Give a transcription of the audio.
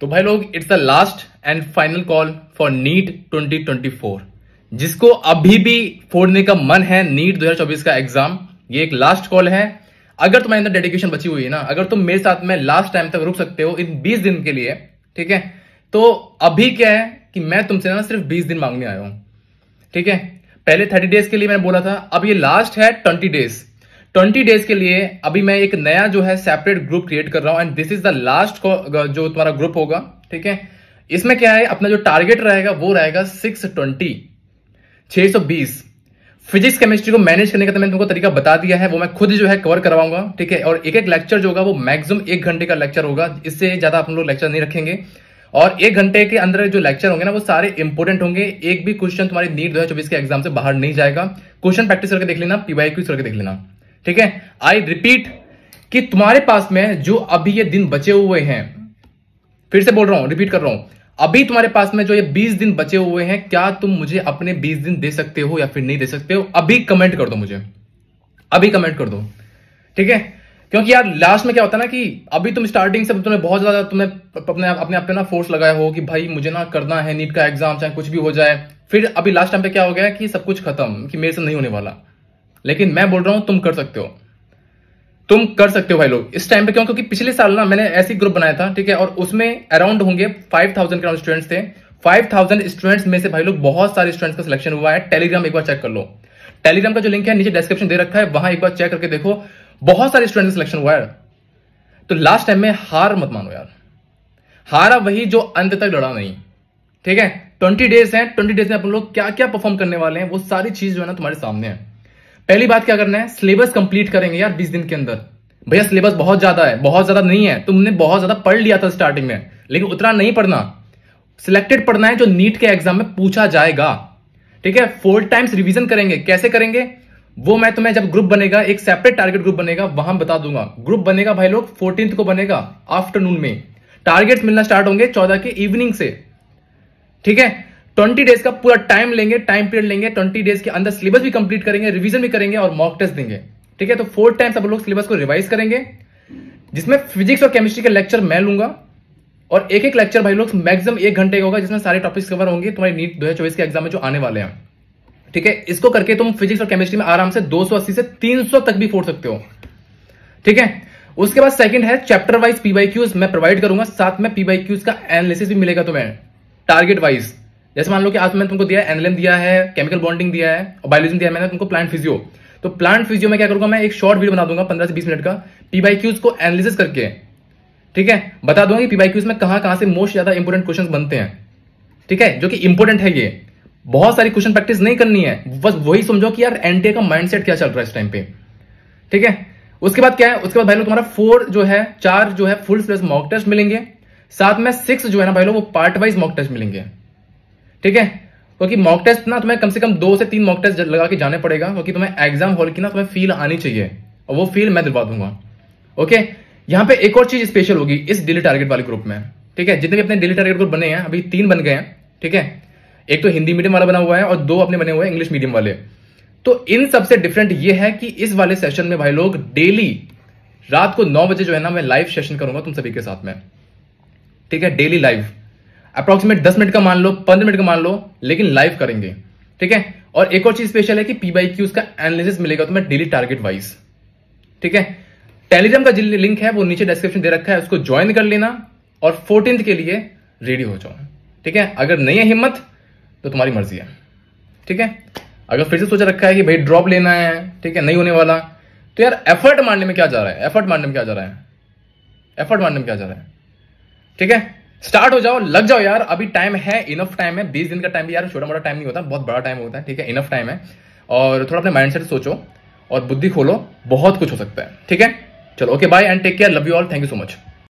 तो भाई लोग it's the last and final call for NEET 2024 जिसको अभी भी फोड़ने का मन है नीट 2024 का एग्जाम ये एक लास्ट कॉल है अगर तुम्हारे अंदर डेडिकेशन बची हुई है ना अगर तुम मेरे साथ में लास्ट टाइम तक रुक सकते हो इन 20 दिन के लिए ठीक है तो अभी क्या है कि मैं तुमसे ना सिर्फ 20 दिन मांगने आया हूं ठीक है पहले 30 डेज के लिए मैंने बोला था अब ये लास्ट है 20 डेज ट्वेंटी डेज के लिए अभी मैं एक नया जो है सेपरेट ग्रुप क्रिएट कर रहा हूँ and this is the last जो तुम्हारा ग्रुप होगा ठीक है इसमें क्या है अपना जो टारगेट रहेगा वो रहेगा सिक्स ट्वेंटी छह सौ बीस फिजिक्स केमिस्ट्री को मैनेज करने का तो मैंने तुमको तरीका बता दिया है वो मैं खुद जो है कवर करवाऊंगा ठीक है और एक एक लेक्चर जो होगा वो मैक्सिमम एक घंटे का लेक्चर होगा इससे ज्यादा आप लोग लेक्चर नहीं रखेंगे और एक घंटे के अंदर जो लेक्चर होंगे ना वो सारे इंपॉर्टेंट होंगे एक भी क्वेश्चन तुम्हारी नीट दो के एग्जाम से बाहर नहीं जाएगा क्वेश्चन प्रैक्टिस करके देख लेना पीवाई क्यूज करके देख लेना ठीक है आई रिपीट कि तुम्हारे पास में जो अभी ये दिन बचे हुए हैं फिर से बोल रहा हूं रिपीट कर रहा हूं अभी तुम्हारे पास में जो ये 20 दिन बचे हुए हैं क्या तुम मुझे अपने 20 दिन दे सकते हो या फिर नहीं दे सकते हो अभी कमेंट कर दो मुझे अभी कमेंट कर दो ठीक है क्योंकि यार लास्ट में क्या होता है ना कि अभी तुम स्टार्टिंग से तुम्हें बहुत ज्यादा तुम्हें अपने अपने आप पे ना फोर्स लगाया हो कि भाई मुझे ना करना है नीट का एग्जाम चाहे कुछ भी हो जाए फिर अभी लास्ट टाइम पे क्या हो गया कि सब कुछ खत्म कि मेरे से नहीं होने वाला लेकिन मैं बोल रहा हूं तुम कर सकते हो तुम कर सकते हो भाई लोग इस टाइम पे क्यों क्योंकि पिछले साल ना मैंने ऐसी ग्रुप बनाया था ठीक है और उसमें अराउंड होंगे फाइव थाउजेंड के स्टूडेंट्स थे फाइव थाउजेंड स्टूडेंट्स में से भाई लोग बहुत सारे स्टूडेंट्स का सिलेक्शन हुआ है टेलीग्राम एक बार चेक कर लो टेलीग्राम का जो लिंक है नीचे डिस्क्रिप्शन दे रखा है वहां एक बार चेक करके देखो बहुत सारे स्टूडेंट का सिलेक्शन हुआ है तो लास्ट टाइम में हार मत मानो यार हारा वही जो अंत तक लड़ा नहीं ठीक है ट्वेंटी डेज है ट्वेंटी डेज में अपन लोग क्या क्या परफॉर्म करने वाले हैं वो सारी चीज जो है ना तुम्हारे सामने है पहली बात क्या करना है सिलेबस कंप्लीट करेंगे यार बीस दिन के अंदर भैया सिलेबस बहुत ज्यादा है बहुत ज्यादा नहीं है तुमने बहुत ज्यादा पढ़ लिया था स्टार्टिंग में लेकिन उतना नहीं पढ़ना सिलेक्टेड पढ़ना है जो नीट के एग्जाम में पूछा जाएगा ठीक है फोर टाइम्स रिवीजन करेंगे कैसे करेंगे वो मैं तुम्हें जब ग्रुप बनेगा एक सेपरेट टारगेट ग्रुप बनेगा वहां बता दूंगा ग्रुप बनेगा भाई लोग फोर्टीन को बनेगा आफ्टरनून में टारगेट्स मिलना स्टार्ट होंगे चौदह के इवनिंग से ठीक है ट्वेंटी डेज का पूरा टाइम लेंगे टाइम पीरियड लेंगे ट्वेंटी डेज के अंदर सिलेबस भी कंप्लीट करेंगे रिविजन भी करेंगे और मॉक टेस्ट देंगे ठीक है तो फोर टाइम्स आप लोग सिलेबस को रिवाइज करेंगे जिसमें फिजिक्स और केमिस्ट्री के लेक्चर मैं लूंगा और एक एक लेक्चर भाई लोग मैक्सिमम एक घंटे का होगा जिसमें सारे टॉपिक्स कवर होंगे तुम्हारी नीट दो हजार के एग्जाम में जो आने वाले हैं ठीक है इसको करके तुम फिजिक्स और केमिस्ट्री में आराम से 280 से 300 तक भी फोड़ सकते हो ठीक है उसके बाद सेकंड है चैप्टर वाइज पीवाई मैं प्रोवाइड करूंगा साथ में पीवाई का एनालिसिस भी मिलेगा तुम्हें टारगेट वाइज जैसे मान लो कि आज मैंने तुमको दिया है एनएलएम दिया है केमिकल बॉन्डिंग दिया है और बायोलॉजी दिया है मैंने तुमको प्लांट फिजियो तो प्लांट फिजियो में क्या करूंगा मैं एक शॉर्ट वीडियो बना दूंगा पंद्रह से बीस मिनट का पी बाई क्यूज को एनालिसिस करके ठीक है बता दूंगा कि पी बाई क्यूज में कहां कहां से मोस्ट ज्यादा इंपोर्टेंट क्वेश्चन बनते हैं ठीक है जो कि इंपोर्टेंट है ये बहुत सारी क्वेश्चन प्रैक्टिस नहीं करनी है बस वही समझो कि यार एनटीए का माइंडसेट क्या चल रहा है इस टाइम पे ठीक है उसके बाद क्या है उसके बाद भाई लोग तुम्हारा फोर जो है चार जो है फुल प्लस मॉक टेस्ट मिलेंगे साथ में सिक्स जो है ना भाई लोग वो पार्ट वाइज मॉक टेस्ट मिलेंगे ठीक है क्योंकि मॉक टेस्ट ना तुम्हें कम से कम दो से तीन मॉक टेस्ट लगा के जाने पड़ेगा क्योंकि तुम्हें एग्जाम हॉल की ना तुम्हें फील आनी चाहिए और वो फील मैं दिलवा दूंगा ओके यहाँ पे एक और चीज स्पेशल होगी इस डेली टारगेट वाले ग्रुप में ठीक है जितने भी अपने डेली टारगेट ग्रुप बने हैं अभी तीन बन गए हैं ठीक है एक तो हिंदी मीडियम वाला बना हुआ है और दो अपने बने हुए हैं इंग्लिश मीडियम वाले तो इन सबसे डिफरेंट ये है कि इस वाले सेशन में भाई लोग डेली रात को नौ बजे जो है ना मैं लाइव सेशन करूंगा तुम सभी के साथ में ठीक है डेली लाइव अप्रोक्सीमेट दस मिनट का मान लो पंद्रह मिनट का मान लो लेकिन लाइव करेंगे ठीक है और एक और चीज स्पेशल है कि पी बाई क्यू उसका एनालिसिस मिलेगा तुम्हें डेली टारगेट वाइज ठीक है टेलीग्राम का लिंक है वो नीचे डिस्क्रिप्शन दे रखा है उसको ज्वाइन कर लेना और फोर्टीन के लिए रेडी हो जाओ ठीक है अगर नहीं है हिम्मत तो तुम्हारी मर्जी है ठीक है अगर फिर से सोचा रखा है कि भाई ड्रॉप लेना है ठीक है नहीं होने वाला तो यार एफर्ट मारने में क्या जा रहा है एफर्ट मारने में क्या जा रहा है एफर्ट मारने में क्या जा रहा है ठीक है स्टार्ट हो जाओ लग जाओ यार अभी टाइम है इनफ टाइम है बीस दिन का टाइम भी यार छोटा मोटा टाइम नहीं होता बहुत बड़ा टाइम होता है ठीक है इनफ टाइम है और थोड़ा अपने माइंड सोचो और बुद्धि खोलो बहुत कुछ हो सकता है ठीक है चलो okay bye and take care love you all thank you so much